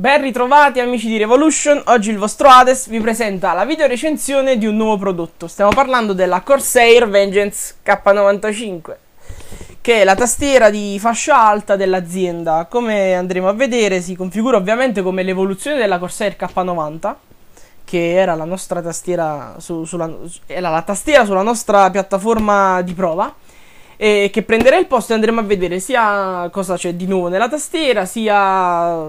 Ben ritrovati amici di Revolution, oggi il vostro Hades vi presenta la video recensione di un nuovo prodotto. Stiamo parlando della Corsair Vengeance K95, che è la tastiera di fascia alta dell'azienda. Come andremo a vedere si configura ovviamente come l'evoluzione della Corsair K90, che era la nostra tastiera, su, sulla, era la tastiera sulla nostra piattaforma di prova e che prenderà il posto e andremo a vedere sia cosa c'è di nuovo nella tastiera, sia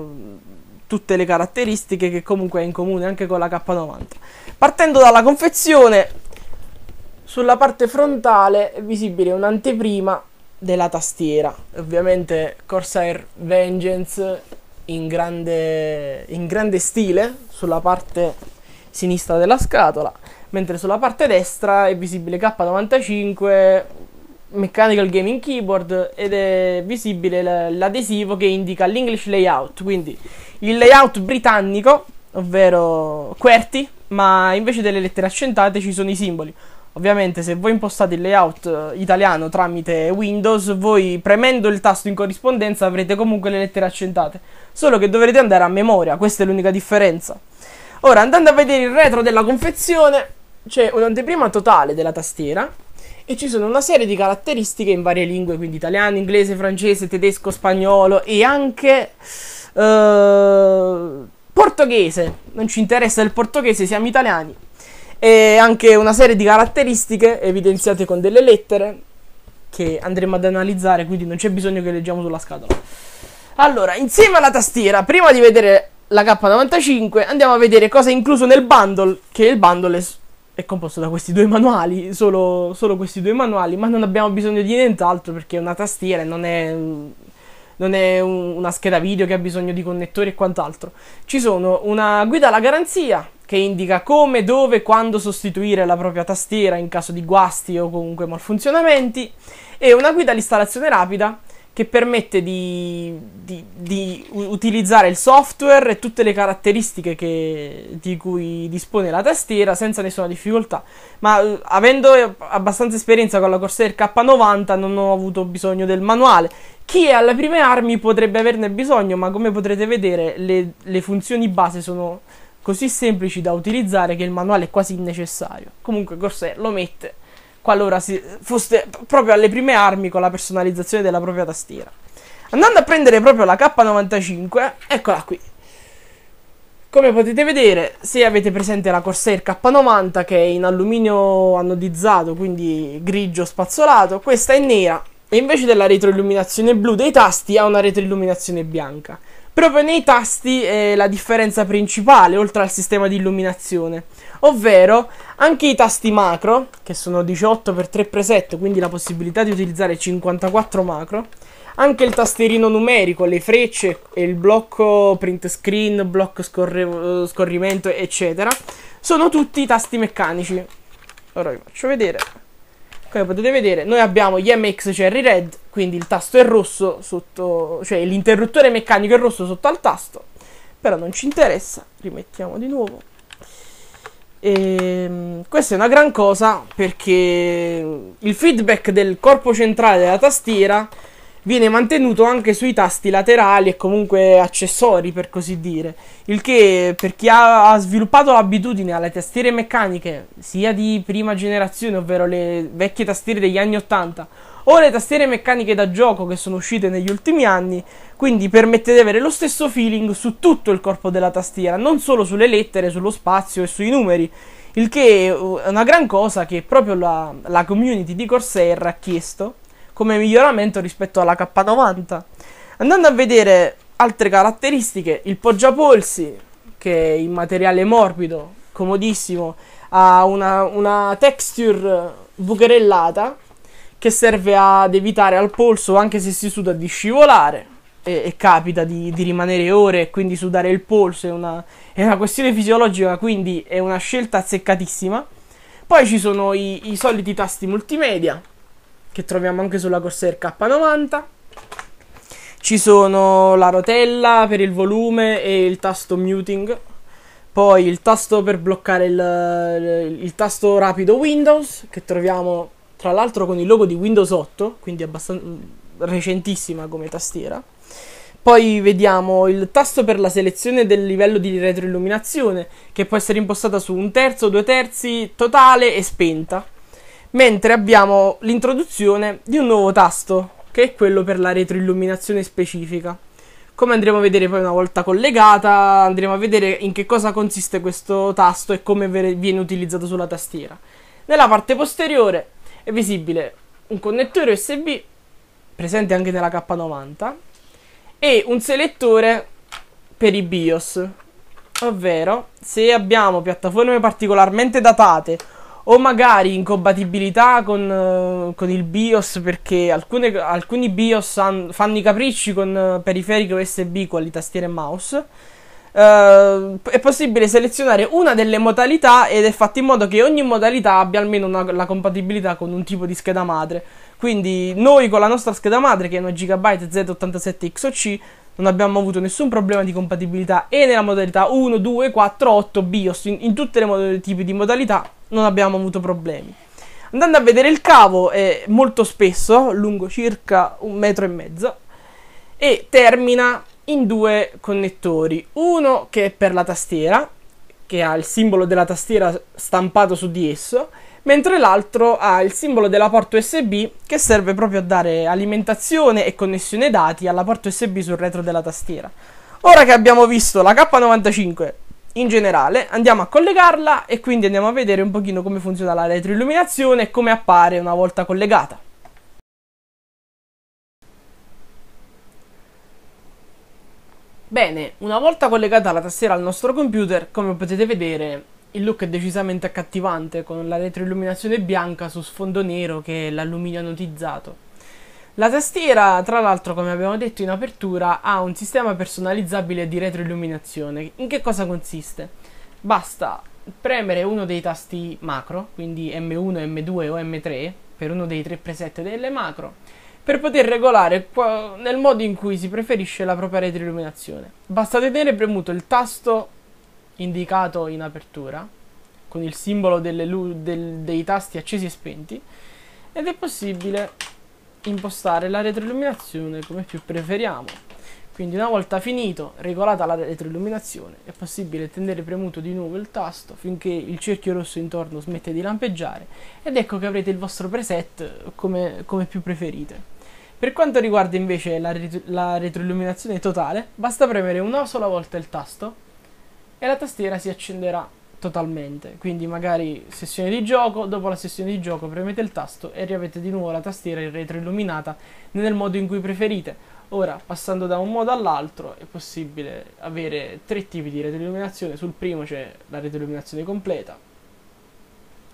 tutte le caratteristiche che comunque è in comune anche con la K90. Partendo dalla confezione, sulla parte frontale è visibile un'anteprima della tastiera, ovviamente Corsair Vengeance in grande, in grande stile sulla parte sinistra della scatola, mentre sulla parte destra è visibile K95 Mechanical Gaming Keyboard ed è visibile l'adesivo che indica l'English layout, quindi il layout britannico, ovvero QWERTY, ma invece delle lettere accentate ci sono i simboli. Ovviamente se voi impostate il layout eh, italiano tramite Windows, voi premendo il tasto in corrispondenza avrete comunque le lettere accentate, solo che dovrete andare a memoria, questa è l'unica differenza. Ora andando a vedere il retro della confezione, c'è un'anteprima totale della tastiera e ci sono una serie di caratteristiche in varie lingue, quindi italiano, inglese, francese, tedesco, spagnolo e anche eh, portoghese. Non ci interessa il portoghese, siamo italiani. E anche una serie di caratteristiche evidenziate con delle lettere che andremo ad analizzare, quindi non c'è bisogno che leggiamo sulla scatola. Allora, insieme alla tastiera, prima di vedere la K95, andiamo a vedere cosa è incluso nel bundle, che il bundle è è composto da questi due manuali, solo, solo, questi due manuali, ma non abbiamo bisogno di nient'altro perché è una tastiera e non è, non è una scheda video che ha bisogno di connettori e quant'altro. Ci sono una guida alla garanzia che indica come, dove e quando sostituire la propria tastiera in caso di guasti o comunque malfunzionamenti e una guida all'installazione rapida che permette di, di, di utilizzare il software e tutte le caratteristiche che, di cui dispone la tastiera senza nessuna difficoltà. Ma eh, avendo eh, abbastanza esperienza con la Corsair K90 non ho avuto bisogno del manuale. Chi è alle prime armi potrebbe averne bisogno, ma come potrete vedere le, le funzioni base sono così semplici da utilizzare che il manuale è quasi innecessario. Comunque Corsair lo mette qualora si foste proprio alle prime armi con la personalizzazione della propria tastiera. Andando a prendere proprio la K95, eccola qui. Come potete vedere, se avete presente la Corsair K90 che è in alluminio anodizzato, quindi grigio spazzolato, questa è nera e invece della retroilluminazione blu dei tasti ha una retroilluminazione bianca. Proprio nei tasti è la differenza principale, oltre al sistema di illuminazione, ovvero anche i tasti macro, che sono 18x3 preset, quindi la possibilità di utilizzare 54 macro, anche il tasterino numerico, le frecce e il blocco print screen, blocco scorre- scorrimento, eccetera, sono tutti tasti meccanici. Ora vi faccio vedere. Come potete vedere, noi abbiamo gli MX Cherry cioè Red, quindi il tasto è rosso sotto, cioè l'interruttore meccanico è rosso sotto al tasto, però non ci interessa, rimettiamo di nuovo. E, ehm, questa è una gran cosa perché il feedback del corpo centrale della tastiera viene mantenuto anche sui tasti laterali e comunque accessori per così dire, il che per chi ha, sviluppato l'abitudine alle tastiere meccaniche, sia di prima generazione, ovvero le vecchie tastiere degli anni 80, o le tastiere meccaniche da gioco che sono uscite negli ultimi anni, quindi permette di avere lo stesso feeling su tutto il corpo della tastiera, non solo sulle lettere, sullo spazio e sui numeri. Il che è una gran cosa che proprio la, la community di Corsair ha chiesto come miglioramento rispetto alla K90. Andando a vedere altre caratteristiche, il poggiapolsi, che è in materiale morbido, comodissimo, ha una, una texture bucherellata che serve ad evitare al polso, anche se si suda, di scivolare. E, e capita di, di, rimanere ore e quindi sudare il polso è una, è una questione fisiologica, quindi è una scelta azzeccatissima. Poi ci sono i, i soliti tasti multimedia, che troviamo anche sulla Corsair K90. Ci sono la rotella per il volume e il tasto muting. Poi il tasto per bloccare il, il tasto rapido Windows che troviamo tra l'altro con il logo di Windows 8, quindi abbastanza mm, recentissima come tastiera. Poi vediamo il tasto per la selezione del livello di retroilluminazione, che può essere impostata su un terzo, due terzi, totale e spenta mentre abbiamo l'introduzione di un nuovo tasto, che è quello per la retroilluminazione specifica. Come andremo a vedere poi una volta collegata, andremo a vedere in che cosa consiste questo tasto e come viene utilizzato sulla tastiera. Nella parte posteriore è visibile un connettore USB presente anche nella K90 e un selettore per i BIOS, ovvero se abbiamo piattaforme particolarmente datate o magari incompatibilità con, eh, con il BIOS perché alcune, alcuni BIOS han, fanno i capricci con eh, periferiche USB, quali tastiere e mouse. Uh, è possibile selezionare una delle modalità ed è fatto in modo che ogni modalità abbia almeno una, la compatibilità con un tipo di scheda madre. Quindi noi con la nostra scheda madre che è una Gigabyte Z87XOC non abbiamo avuto nessun problema di compatibilità e nella modalità 1, 2, 4, 8 BIOS in, in tutti i tipi di modalità non abbiamo avuto problemi. Andando a vedere il cavo è eh, molto spesso, lungo circa un metro e mezzo, e termina in due connettori, uno che è per la tastiera, che ha il simbolo della tastiera stampato su di esso, mentre l'altro ha il simbolo della porta USB che serve proprio a dare alimentazione e connessione dati alla porta USB sul retro della tastiera. Ora che abbiamo visto la K95, in generale andiamo a collegarla e quindi andiamo a vedere un pochino come funziona la retroilluminazione e come appare una volta collegata. Bene, una volta collegata la tastiera al nostro computer, come potete vedere, il look è decisamente accattivante con la retroilluminazione bianca su sfondo nero che è l'alluminio anodizzato. La tastiera, tra l'altro, come abbiamo detto in apertura, ha un sistema personalizzabile di retroilluminazione. In che cosa consiste? Basta premere uno dei tasti macro, quindi M1, M2 o M3, per uno dei tre preset delle macro, per poter regolare nel modo in cui si preferisce la propria retroilluminazione. Basta tenere premuto il tasto indicato in apertura, con il simbolo delle, del, dei tasti accesi e spenti, ed è possibile impostare la retroilluminazione come più preferiamo. Quindi una volta finito, regolata la retroilluminazione, è possibile tenere premuto di nuovo il tasto finché il cerchio rosso intorno smette di lampeggiare ed ecco che avrete il vostro preset come, come più preferite. Per quanto riguarda invece la, retro, la retroilluminazione totale, basta premere una sola volta il tasto e la tastiera si accenderà totalmente. Quindi magari sessione di gioco, dopo la sessione di gioco premete il tasto e riavete di nuovo la tastiera in retroilluminata nel modo in cui preferite. Ora, passando da un modo all'altro, è possibile avere tre tipi di retroilluminazione. Sul primo c'è la retroilluminazione completa,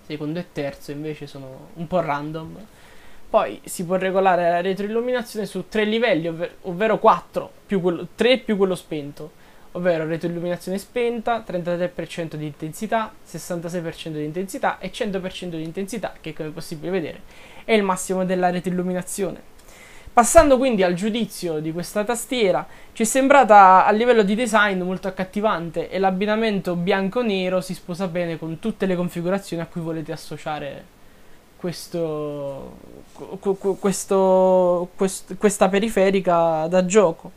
secondo e terzo invece sono un po' random. Poi si può regolare la retroilluminazione su tre livelli, ovvero, ovvero più quello, 3 più quello spento ovvero retroilluminazione spenta, 33% di intensità, 66% di intensità e 100% di intensità, che come è possibile vedere è il massimo della retroilluminazione. Passando quindi al giudizio di questa tastiera, ci è sembrata a livello di design molto accattivante e l'abbinamento bianco-nero si sposa bene con tutte le configurazioni a cui volete associare questo, questo, quest, questa periferica da gioco.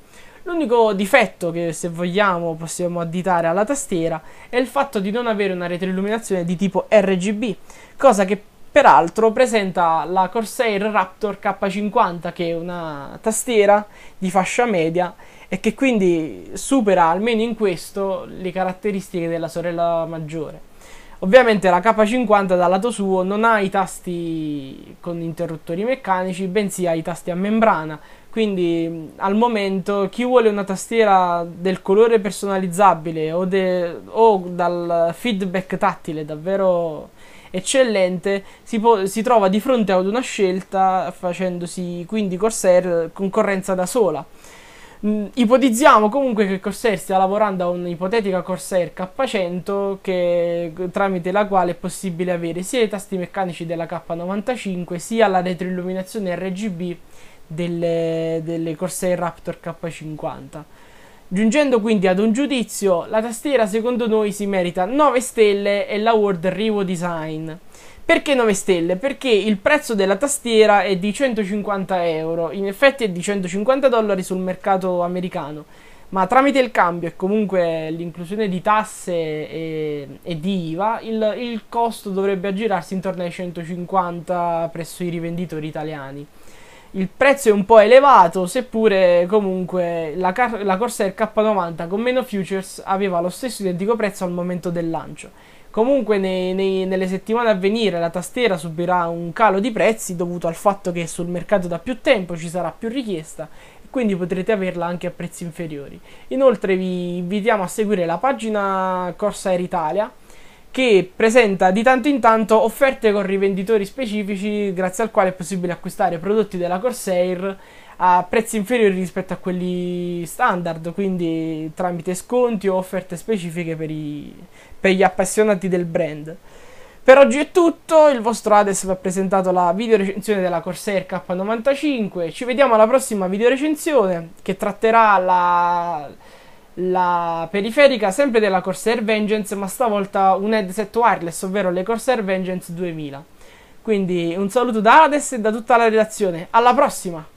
L'unico difetto che, se vogliamo, possiamo additare alla tastiera è il fatto di non avere una retroilluminazione di tipo RGB, cosa che peraltro presenta la Corsair Raptor K50, che è una tastiera di fascia media e che quindi supera, almeno in questo, le caratteristiche della sorella maggiore. Ovviamente la K50 dal lato suo non ha i tasti con interruttori meccanici, bensì ha i tasti a membrana, quindi al momento chi vuole una tastiera del colore personalizzabile o, de- o dal feedback tattile davvero eccellente si, po- si, trova di fronte ad una scelta facendosi quindi Corsair concorrenza da sola. Mm, ipotizziamo comunque che Corsair stia lavorando a un'ipotetica Corsair K100 che, tramite la quale è possibile avere sia i tasti meccanici della K95 sia la retroilluminazione RGB delle, delle Corsair Raptor K50. Giungendo quindi ad un giudizio, la tastiera secondo noi si merita 9 stelle e la World Rivo Design. Perché 9 stelle? Perché il prezzo della tastiera è di 150 euro, in effetti è di 150 dollari sul mercato americano, ma tramite il cambio e comunque l'inclusione di tasse e, e di IVA, il, il costo dovrebbe aggirarsi intorno ai 150 presso i rivenditori italiani il prezzo è un po' elevato, seppure comunque la, car- la Corsair K90 con meno futures aveva lo stesso identico prezzo al momento del lancio. Comunque nei, nei, nelle settimane a venire la tastiera subirà un calo di prezzi dovuto al fatto che sul mercato da più tempo ci sarà più richiesta e quindi potrete averla anche a prezzi inferiori. Inoltre vi invitiamo a seguire la pagina Corsair Italia che presenta di tanto in tanto offerte con rivenditori specifici grazie al quale è possibile acquistare prodotti della Corsair a prezzi inferiori rispetto a quelli standard, quindi tramite sconti o offerte specifiche per, i, per gli appassionati del brand. Per oggi è tutto, il vostro Hades vi ha presentato la videorecensione della Corsair K95, ci vediamo alla prossima videorecensione che tratterà la la periferica sempre della Corsair Vengeance, ma stavolta un headset wireless, ovvero le Corsair Vengeance 2000. Quindi un saluto da Ades e da tutta la redazione. Alla prossima!